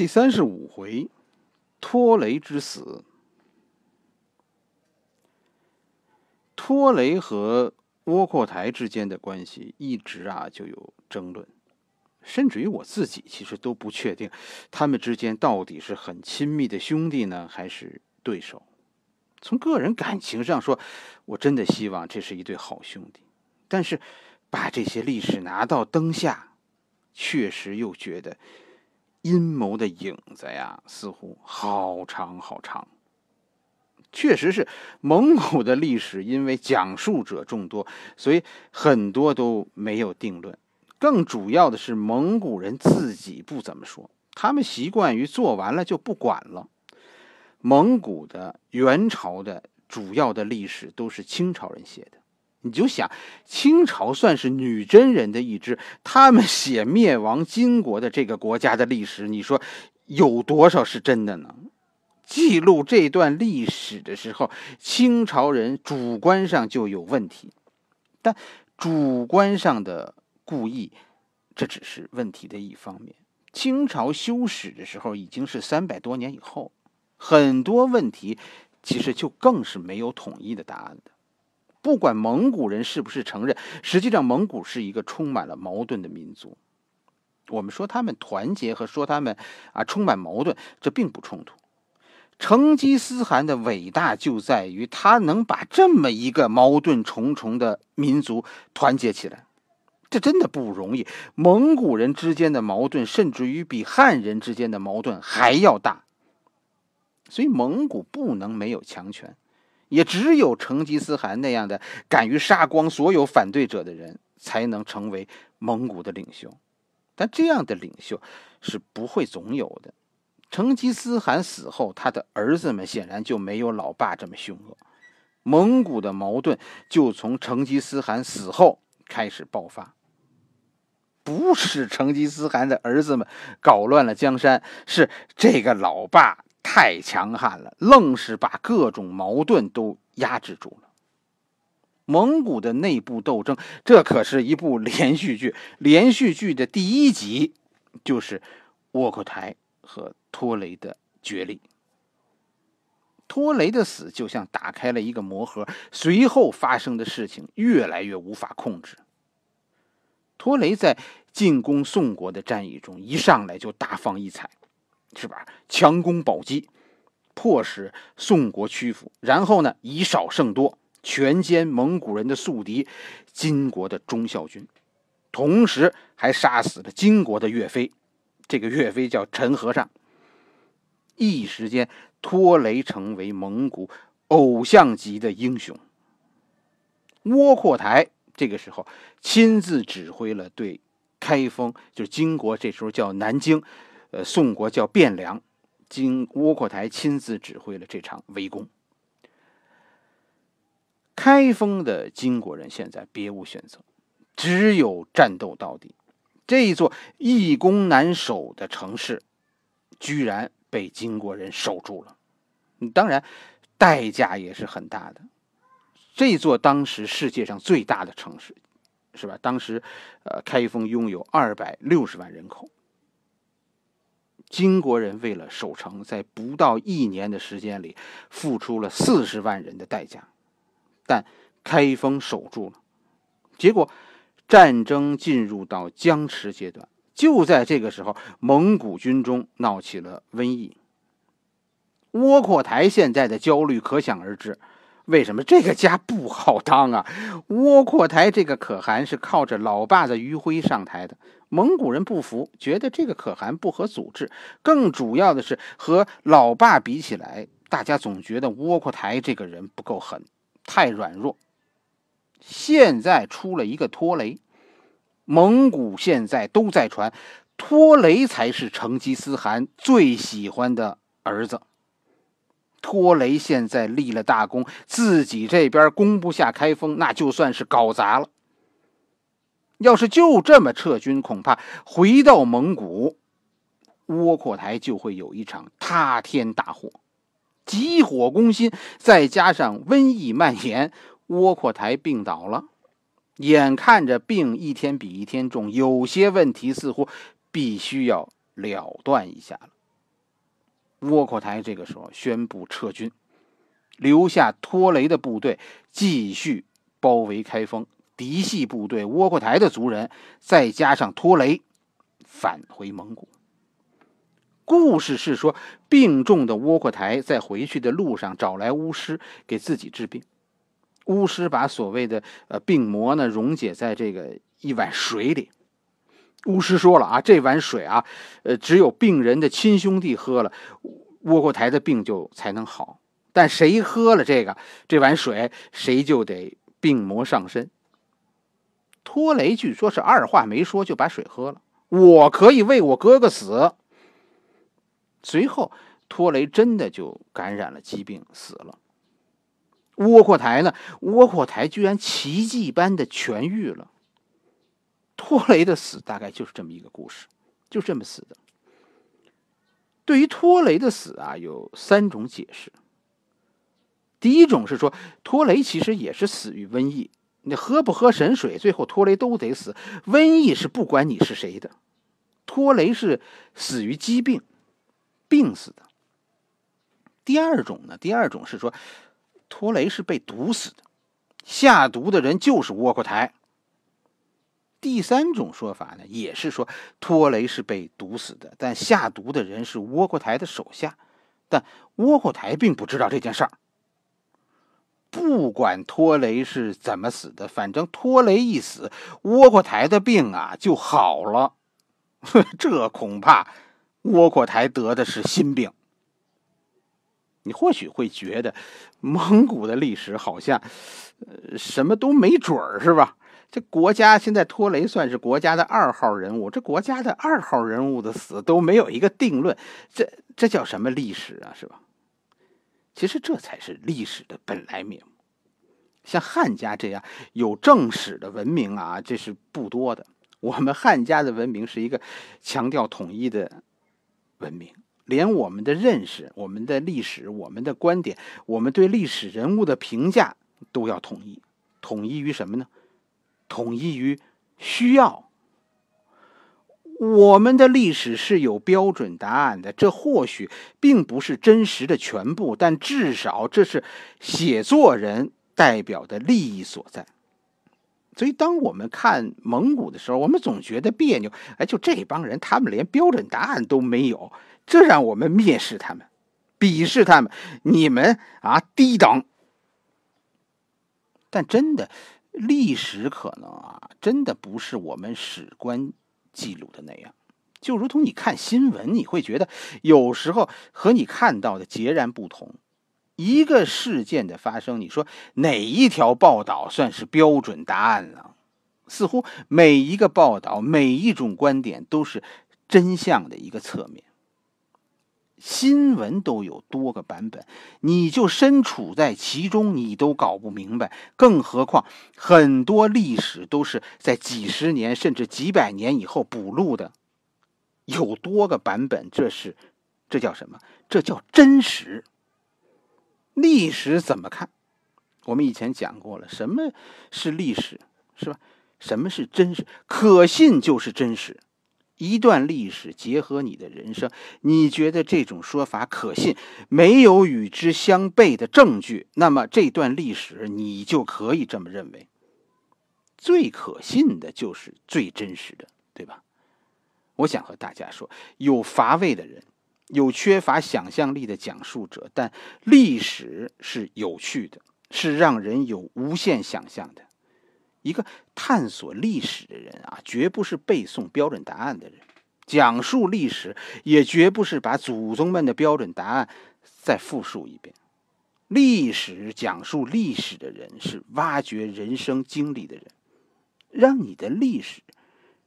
第三十五回，托雷之死。托雷和窝阔台之间的关系一直啊就有争论，甚至于我自己其实都不确定他们之间到底是很亲密的兄弟呢，还是对手。从个人感情上说，我真的希望这是一对好兄弟，但是把这些历史拿到灯下，确实又觉得。阴谋的影子呀，似乎好长好长。确实是蒙古的历史，因为讲述者众多，所以很多都没有定论。更主要的是，蒙古人自己不怎么说，他们习惯于做完了就不管了。蒙古的元朝的主要的历史都是清朝人写的。你就想，清朝算是女真人的一支，他们写灭亡金国的这个国家的历史，你说有多少是真的呢？记录这段历史的时候，清朝人主观上就有问题，但主观上的故意，这只是问题的一方面。清朝修史的时候已经是三百多年以后，很多问题其实就更是没有统一的答案的。不管蒙古人是不是承认，实际上蒙古是一个充满了矛盾的民族。我们说他们团结和说他们啊充满矛盾，这并不冲突。成吉思汗的伟大就在于他能把这么一个矛盾重重的民族团结起来，这真的不容易。蒙古人之间的矛盾甚至于比汉人之间的矛盾还要大，所以蒙古不能没有强权。也只有成吉思汗那样的敢于杀光所有反对者的人，才能成为蒙古的领袖。但这样的领袖是不会总有的。成吉思汗死后，他的儿子们显然就没有老爸这么凶恶。蒙古的矛盾就从成吉思汗死后开始爆发。不是成吉思汗的儿子们搞乱了江山，是这个老爸。太强悍了，愣是把各种矛盾都压制住了。蒙古的内部斗争，这可是一部连续剧。连续剧的第一集，就是窝阔台和拖雷的决裂。拖雷的死就像打开了一个魔盒，随后发生的事情越来越无法控制。拖雷在进攻宋国的战役中，一上来就大放异彩。是吧？强攻宝鸡，迫使宋国屈服，然后呢，以少胜多，全歼蒙古人的宿敌金国的忠孝军，同时还杀死了金国的岳飞。这个岳飞叫陈和尚，一时间托雷成为蒙古偶像级的英雄。窝阔台这个时候亲自指挥了对开封，就是金国，这时候叫南京。呃，宋国叫汴梁，经窝阔台亲自指挥了这场围攻。开封的金国人现在别无选择，只有战斗到底。这座易攻难守的城市，居然被金国人守住了。当然，代价也是很大的。这座当时世界上最大的城市，是吧？当时，呃，开封拥有二百六十万人口。金国人为了守城，在不到一年的时间里，付出了四十万人的代价，但开封守住了。结果，战争进入到僵持阶段。就在这个时候，蒙古军中闹起了瘟疫。窝阔台现在的焦虑可想而知。为什么这个家不好当啊？窝阔台这个可汗是靠着老爸的余晖上台的。蒙古人不服，觉得这个可汗不合组织，更主要的是和老爸比起来，大家总觉得窝阔台这个人不够狠，太软弱。现在出了一个托雷，蒙古现在都在传，托雷才是成吉思汗最喜欢的儿子。托雷现在立了大功，自己这边攻不下开封，那就算是搞砸了。要是就这么撤军，恐怕回到蒙古，窝阔台就会有一场塌天大祸。急火攻心，再加上瘟疫蔓延，窝阔台病倒了，眼看着病一天比一天重，有些问题似乎必须要了断一下了。窝阔台这个时候宣布撤军，留下托雷的部队继续包围开封，嫡系部队窝阔台的族人再加上托雷返回蒙古。故事是说，病重的窝阔台在回去的路上找来巫师给自己治病，巫师把所谓的呃病魔呢溶解在这个一碗水里。巫师说了啊，这碗水啊，呃，只有病人的亲兄弟喝了，倭阔台的病就才能好。但谁喝了这个这碗水，谁就得病魔上身。托雷据说是二话没说就把水喝了，我可以为我哥哥死。随后，托雷真的就感染了疾病死了。倭阔台呢？倭阔台居然奇迹般的痊愈了。托雷的死大概就是这么一个故事，就这么死的。对于托雷的死啊，有三种解释。第一种是说，托雷其实也是死于瘟疫，你喝不喝神水，最后托雷都得死，瘟疫是不管你是谁的。托雷是死于疾病，病死的。第二种呢，第二种是说，托雷是被毒死的，下毒的人就是窝阔台。第三种说法呢，也是说托雷是被毒死的，但下毒的人是窝阔台的手下，但窝阔台并不知道这件事儿。不管托雷是怎么死的，反正托雷一死，窝阔台的病啊就好了。这恐怕窝阔台得的是心病。你或许会觉得，蒙古的历史好像什么都没准儿，是吧？这国家现在托雷算是国家的二号人物，这国家的二号人物的死都没有一个定论，这这叫什么历史啊？是吧？其实这才是历史的本来面目。像汉家这样有正史的文明啊，这是不多的。我们汉家的文明是一个强调统一的文明，连我们的认识、我们的历史、我们的观点、我们对历史人物的评价，都要统一，统一于什么呢？统一于需要。我们的历史是有标准答案的，这或许并不是真实的全部，但至少这是写作人代表的利益所在。所以，当我们看蒙古的时候，我们总觉得别扭。哎，就这帮人，他们连标准答案都没有，这让我们蔑视他们，鄙视他们。你们啊，低等。但真的。历史可能啊，真的不是我们史官记录的那样，就如同你看新闻，你会觉得有时候和你看到的截然不同。一个事件的发生，你说哪一条报道算是标准答案呢？似乎每一个报道，每一种观点都是真相的一个侧面。新闻都有多个版本，你就身处在其中，你都搞不明白，更何况很多历史都是在几十年甚至几百年以后补录的，有多个版本，这是，这叫什么？这叫真实。历史怎么看？我们以前讲过了，什么是历史，是吧？什么是真实？可信就是真实。一段历史结合你的人生，你觉得这种说法可信？没有与之相悖的证据，那么这段历史你就可以这么认为。最可信的就是最真实的，对吧？我想和大家说，有乏味的人，有缺乏想象力的讲述者，但历史是有趣的，是让人有无限想象的。一个探索历史的人啊，绝不是背诵标准答案的人；讲述历史，也绝不是把祖宗们的标准答案再复述一遍。历史讲述历史的人，是挖掘人生经历的人，让你的历史，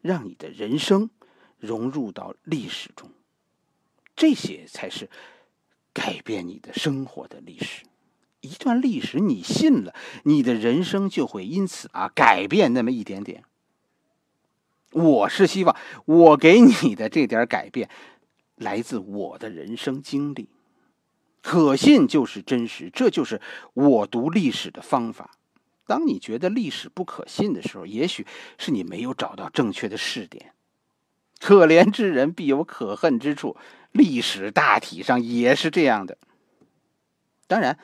让你的人生，融入到历史中。这些才是改变你的生活的历史。一段历史，你信了，你的人生就会因此啊改变那么一点点。我是希望我给你的这点改变，来自我的人生经历。可信就是真实，这就是我读历史的方法。当你觉得历史不可信的时候，也许是你没有找到正确的试点。可怜之人必有可恨之处，历史大体上也是这样的。当然。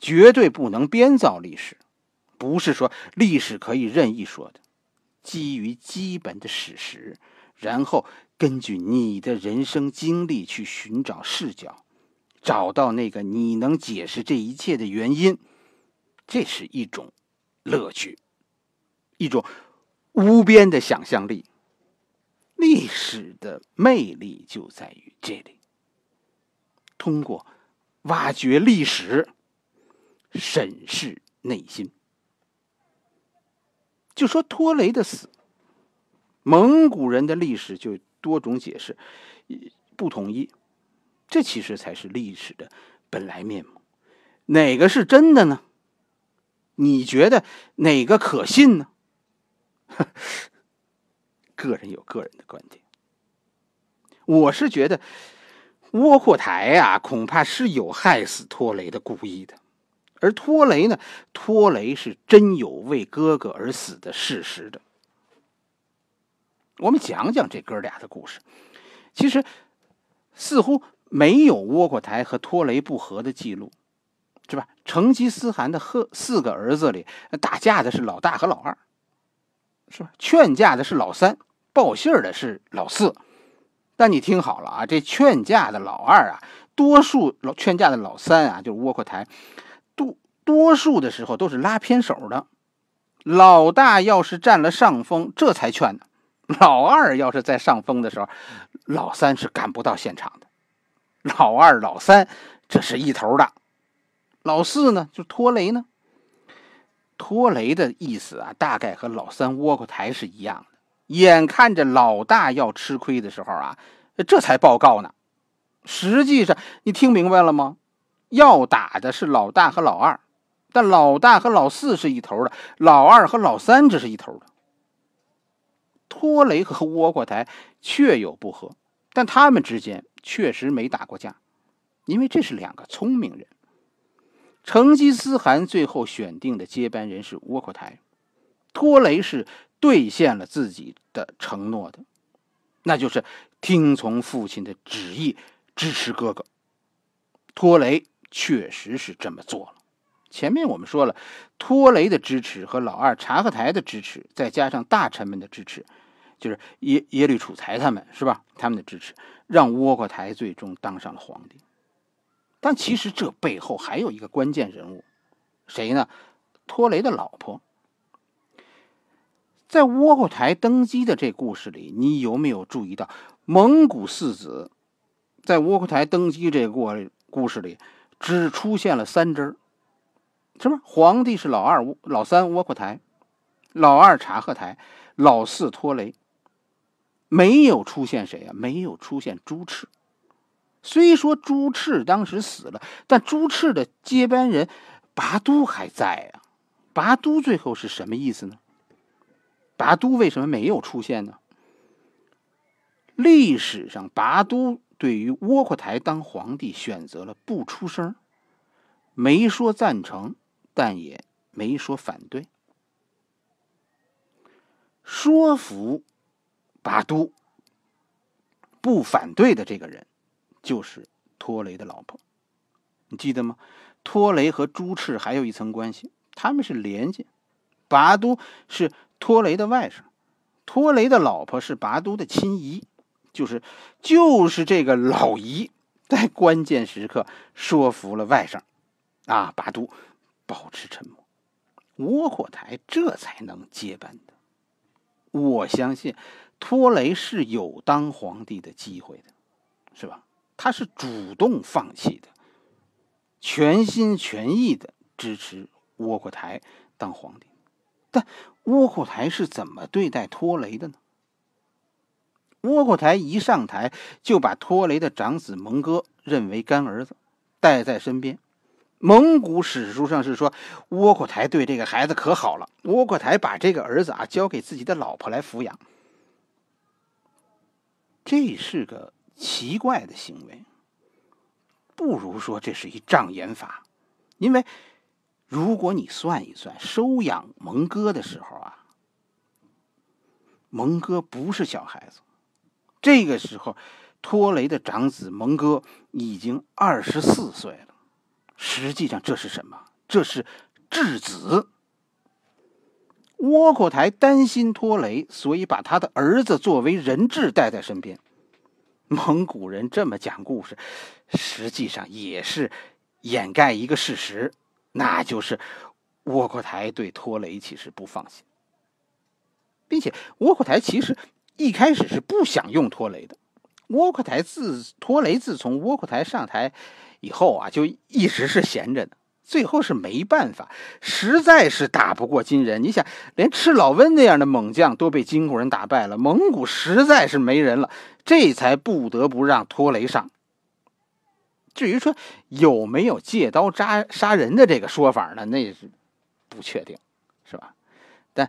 绝对不能编造历史，不是说历史可以任意说的。基于基本的史实，然后根据你的人生经历去寻找视角，找到那个你能解释这一切的原因。这是一种乐趣，一种无边的想象力。历史的魅力就在于这里，通过挖掘历史。审视内心，就说托雷的死，蒙古人的历史就多种解释，不统一。这其实才是历史的本来面目。哪个是真的呢？你觉得哪个可信呢？个人有个人的观点。我是觉得，窝阔台呀，恐怕是有害死托雷的故意的。而托雷呢？托雷是真有为哥哥而死的事实的。我们讲讲这哥俩的故事。其实似乎没有窝阔台和托雷不和的记录，是吧？成吉思汗的呵四个儿子里，打架的是老大和老二，是吧？劝架的是老三，报信的是老四。但你听好了啊，这劝架的老二啊，多数老劝架的老三啊，就是窝阔台。多数的时候都是拉偏手的，老大要是占了上风，这才劝呢；老二要是在上风的时候，老三是赶不到现场的。老二、老三，这是一头的；老四呢，就拖雷呢。拖雷的意思啊，大概和老三窝过台是一样的。眼看着老大要吃亏的时候啊，这才报告呢。实际上，你听明白了吗？要打的是老大和老二。但老大和老四是一头的，老二和老三这是一头的。托雷和窝阔台确有不和，但他们之间确实没打过架，因为这是两个聪明人。成吉思汗最后选定的接班人是窝阔台，托雷是兑现了自己的承诺的，那就是听从父亲的旨意，支持哥哥。托雷确实是这么做了。前面我们说了，托雷的支持和老二察合台的支持，再加上大臣们的支持，就是耶耶律楚材他们是吧？他们的支持让窝阔台最终当上了皇帝。但其实这背后还有一个关键人物，谁呢？托雷的老婆。在窝阔台登基的这故事里，你有没有注意到，蒙古四子在窝阔台登基这过故事里，只出现了三只儿？是不是皇帝是老二窝老三窝阔台，老二察合台，老四托雷。没有出现谁啊？没有出现朱赤。虽说朱赤当时死了，但朱赤的接班人拔都还在啊。拔都最后是什么意思呢？拔都为什么没有出现呢？历史上拔都对于窝阔台当皇帝选择了不出声，没说赞成。但也没说反对，说服拔都不反对的这个人，就是托雷的老婆，你记得吗？托雷和朱赤还有一层关系，他们是连襟，拔都是托雷的外甥，托雷的老婆是拔都的亲姨，就是就是这个老姨在关键时刻说服了外甥，啊，拔都。保持沉默，窝阔台这才能接班的。我相信托雷是有当皇帝的机会的，是吧？他是主动放弃的，全心全意的支持窝阔台当皇帝。但窝阔台是怎么对待托雷的呢？窝阔台一上台就把托雷的长子蒙哥认为干儿子，带在身边。蒙古史书上是说，窝阔台对这个孩子可好了。窝阔台把这个儿子啊交给自己的老婆来抚养，这是个奇怪的行为。不如说这是一障眼法，因为如果你算一算，收养蒙哥的时候啊，蒙哥不是小孩子，这个时候托雷的长子蒙哥已经二十四岁了。实际上这是什么？这是质子。窝阔台担心托雷，所以把他的儿子作为人质带在身边。蒙古人这么讲故事，实际上也是掩盖一个事实，那就是窝阔台对托雷其实不放心，并且窝阔台其实一开始是不想用托雷的。窝阔台自托雷自从窝阔台上台。以后啊，就一直是闲着的。最后是没办法，实在是打不过金人。你想，连赤老温那样的猛将都被金国人打败了，蒙古实在是没人了，这才不得不让托雷上。至于说有没有借刀扎杀人的这个说法呢？那是不确定，是吧？但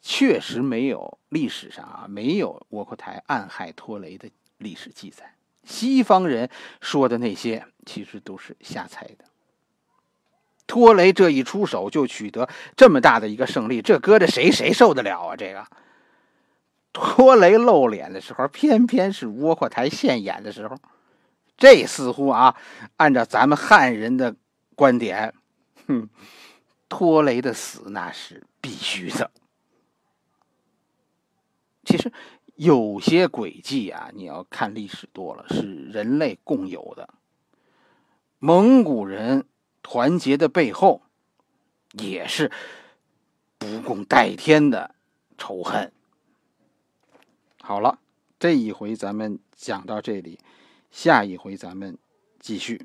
确实没有历史上啊，没有窝阔台暗害托雷的历史记载。西方人说的那些，其实都是瞎猜的。托雷这一出手就取得这么大的一个胜利，这搁着谁谁受得了啊？这个托雷露脸的时候，偏偏是窝阔台现眼的时候，这似乎啊，按照咱们汉人的观点，哼，托雷的死那是必须的。其实。有些轨迹啊，你要看历史多了，是人类共有的。蒙古人团结的背后，也是不共戴天的仇恨。好了，这一回咱们讲到这里，下一回咱们继续。